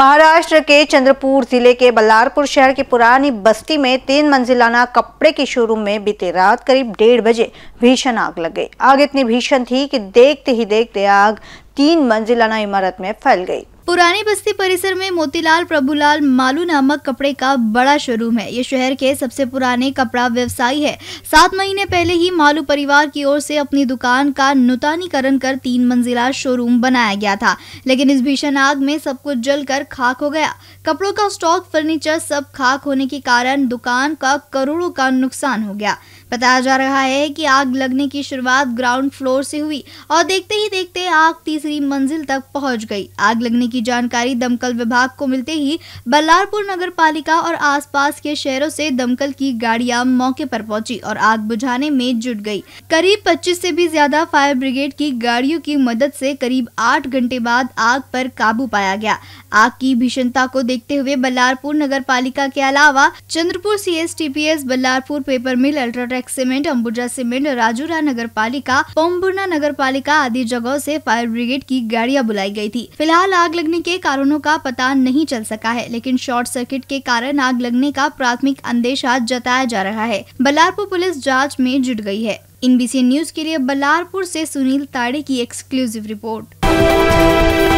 महाराष्ट्र के चंद्रपुर जिले के बल्लारपुर शहर की पुरानी बस्ती में तीन मंजिलाना कपड़े के शोरूम में बीते रात करीब डेढ़ बजे भीषण आग लग गई आग इतनी भीषण थी कि देखते ही देखते आग तीन मंजिलाना इमारत में फैल गई पुरानी बस्ती परिसर में मोतीलाल प्रभुलाल मालू नामक कपड़े का बड़ा शोरूम है ये शहर के सबसे पुराने कपड़ा व्यवसायी है सात महीने पहले ही मालू परिवार की ओर से अपनी दुकान का नुतानीकरण कर तीन मंजिला शोरूम बनाया गया था लेकिन इस भीषण आग में सब कुछ कर खाक हो गया कपड़ों का स्टॉक फर्नीचर सब खाक होने के कारण दुकान का करोड़ों का नुकसान हो गया बताया जा रहा है कि आग लगने की शुरुआत ग्राउंड फ्लोर से हुई और देखते ही देखते आग तीसरी मंजिल तक पहुंच गई आग लगने की की जानकारी दमकल विभाग को मिलते ही बल्लारपुर नगर पालिका और आसपास के शहरों से दमकल की गाड़ियां मौके पर पहुंची और आग बुझाने में जुट गई करीब 25 से भी ज्यादा फायर ब्रिगेड की गाड़ियों की मदद से करीब आठ घंटे बाद आग पर काबू पाया गया आग की भीषणता को देखते हुए बल्लारपुर नगर पालिका के अलावा Chandrapur C S T P S Ballarpur paper mill UltraTech cement Ambuja cement Rajura नगर पालिका पोम्बुना नगर पालिका आदि जगहों से फायर ब्रिगेड की गाड़ियां बुलाई गई थी फिलहाल आग लगने लगने के कारणों का पता नहीं चल सका है लेकिन शॉर्ट सर्किट के कारण आग लगने का प्राथमिक अंदेशा जताया जा रहा है बलारपुर पुलिस जाँच में जुट गई है इन न्यूज के लिए बलारपुर से सुनील ताड़े की एक्सक्लूसिव रिपोर्ट